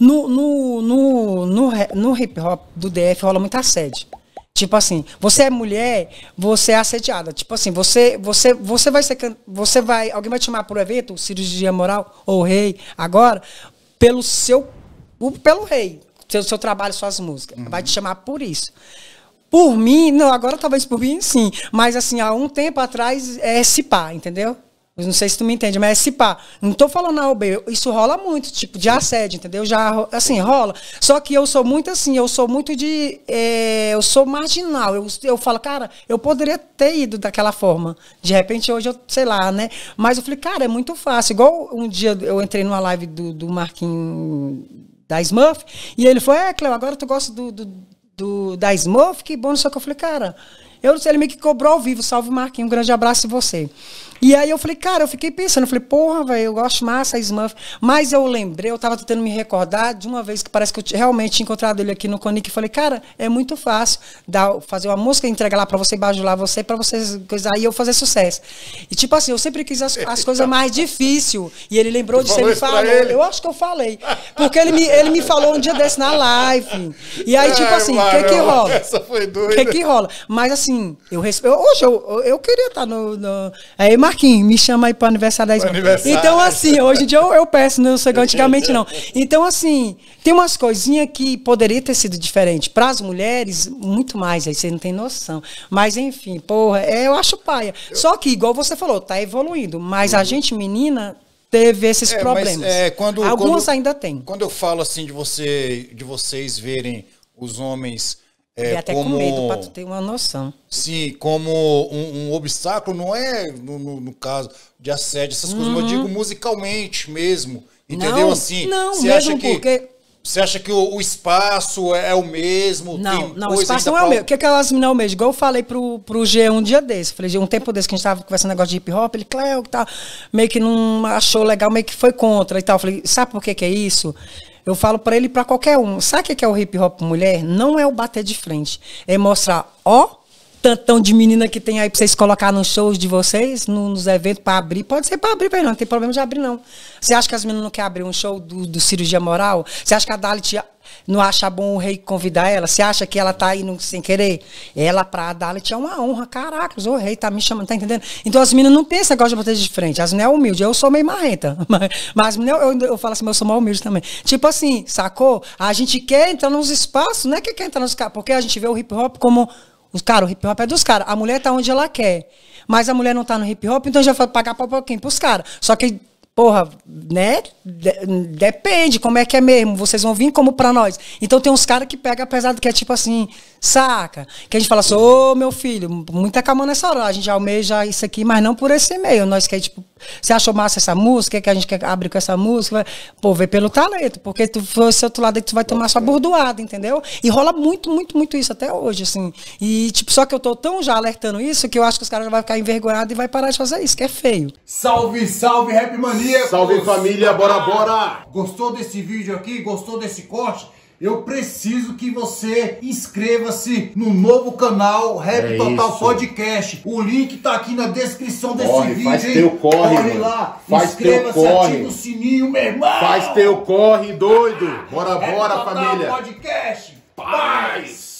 No, no, no, no, no hip hop do DF rola muita sede. Tipo assim, você é mulher, você é assediada. Tipo assim, você, você, você vai ser, você vai, alguém vai te chamar pro o evento, cirurgia moral ou rei agora, pelo seu, pelo rei, seu, seu trabalho, suas músicas, uhum. vai te chamar por isso. Por mim, não, agora talvez por mim sim, mas assim, há um tempo atrás é se pá, entendeu? não sei se tu me entende, mas é se pá. Não tô falando na OB, isso rola muito, tipo, de assédio, entendeu? Já, assim, rola. Só que eu sou muito assim, eu sou muito de. É, eu sou marginal. Eu, eu falo, cara, eu poderia ter ido daquela forma. De repente, hoje eu, sei lá, né? Mas eu falei, cara, é muito fácil. Igual um dia eu entrei numa live do, do Marquinhos da Smurf, e ele falou, é, Cleo, agora tu gosta do, do do, da Smurf, que bom, não sei o que. Eu falei, cara, eu não sei, ele me que cobrou ao vivo, salve Marquinhos, um grande abraço e você. E aí eu falei, cara, eu fiquei pensando, eu falei, porra, velho, eu gosto massa, Smurf. Mas eu lembrei, eu tava tentando me recordar de uma vez que parece que eu realmente tinha encontrado ele aqui no Conic e falei, cara, é muito fácil dar, fazer uma música, entregar lá pra você, bajular você, pra vocês coisar e eu fazer sucesso. E tipo assim, eu sempre quis as, as coisas mais difíceis. E ele lembrou disso, ele falou. Ele. Eu acho que eu falei. Porque ele me, ele me falou um dia desse na live. E aí, tipo é, assim, que que rola? Essa foi doida. O que que rola? Mas assim, eu respeito. Hoje eu, eu, queria estar tá no, no, Aí, Marquinhos, me chama aí para aniversário da escola. Então, assim, hoje em dia eu, eu peço, não sei antigamente não. Então, assim, tem umas coisinhas que poderia ter sido diferente. Para as mulheres, muito mais, aí você não tem noção. Mas, enfim, porra, é, eu acho paia. Eu... Só que, igual você falou, tá evoluindo. Mas uhum. a gente, menina, teve esses é, problemas. Mas, é, quando, Algumas quando, ainda tem. Quando eu falo assim de você, de vocês verem os homens. É, e até como, com medo, para tu ter uma noção. Sim, como um, um obstáculo, não é no, no, no, caso de assédio, essas uhum. coisas, mas eu uhum. digo musicalmente mesmo. Entendeu? Não, assim, não, você acha que. Porque... Você acha que o, espaço é, é o mesmo? Não, não, o espaço não é o mesmo. O que, é que elas me é o mesmo? Igual eu falei pro, pro G um dia desse. Falei, um tempo desse que a gente tava conversando negócio de hip hop, ele, Cléo, que tá, meio que não achou legal, meio que foi contra e tal. Falei, sabe por que, que é isso? Eu falo para ele para qualquer um. Sabe o é que é o hip hop mulher? Não é o bater de frente. É mostrar, ó, tantão de menina que tem aí para vocês colocar nos shows de vocês, no, nos eventos para abrir. Pode ser para abrir, velho, não, não tem problema de abrir, não. Você acha que as meninas não querem abrir um show do, do cirurgia moral? Você acha que a Dalit não acha bom o rei convidar ela? Você acha que ela tá aí sem querer? Ela pra Adalit é uma honra. Caracas, o rei tá me chamando, tá entendendo? Então as meninas não têm esse negócio de bater de frente. As meninas é humilde. Eu sou meio marrenta. Mas, mas eu, eu, eu, falo assim, eu sou mal humilde também. Tipo assim, sacou? A gente quer entrar nos espaços, não é que quer entrar nos caras, porque a gente vê o hip hop como. Os caras, o hip hop é dos caras. A mulher tá onde ela quer. Mas a mulher não tá no hip hop, então já vai pagar pau pra quem? Pros caras. Só que Porra, né? De depende como é que é mesmo. Vocês vão vir como pra nós. Então tem uns caras que pega pesado, que é tipo assim, saca? Que a gente fala assim, ô oh, meu filho, muita calma nessa hora. A gente almeja isso aqui, mas não por esse meio. Nós quer, é, tipo, você achou massa essa música, que a gente quer abrir com essa música. Pô, vê pelo talento, porque tu for esse outro lado aí, tu vai tomar sua bordoada, entendeu? E rola muito, muito, muito isso até hoje, assim. E, tipo, só que eu tô tão já alertando isso que eu acho que os caras vão ficar envergonhados e vai parar de fazer isso, que é feio. Salve, salve, Rap Mania! Golias. Salve família, bora bora! Gostou desse vídeo aqui? Gostou desse corte? Eu preciso que você inscreva-se no novo canal Rap é Total isso. Podcast. O link tá aqui na descrição desse corre, vídeo. Faz hein? teu corre, corre lá. Inscreva-se, ativa o sininho, meu irmão. Faz teu corre, doido. Bora, Rap bora, Total família. Podcast. Paz. Paz.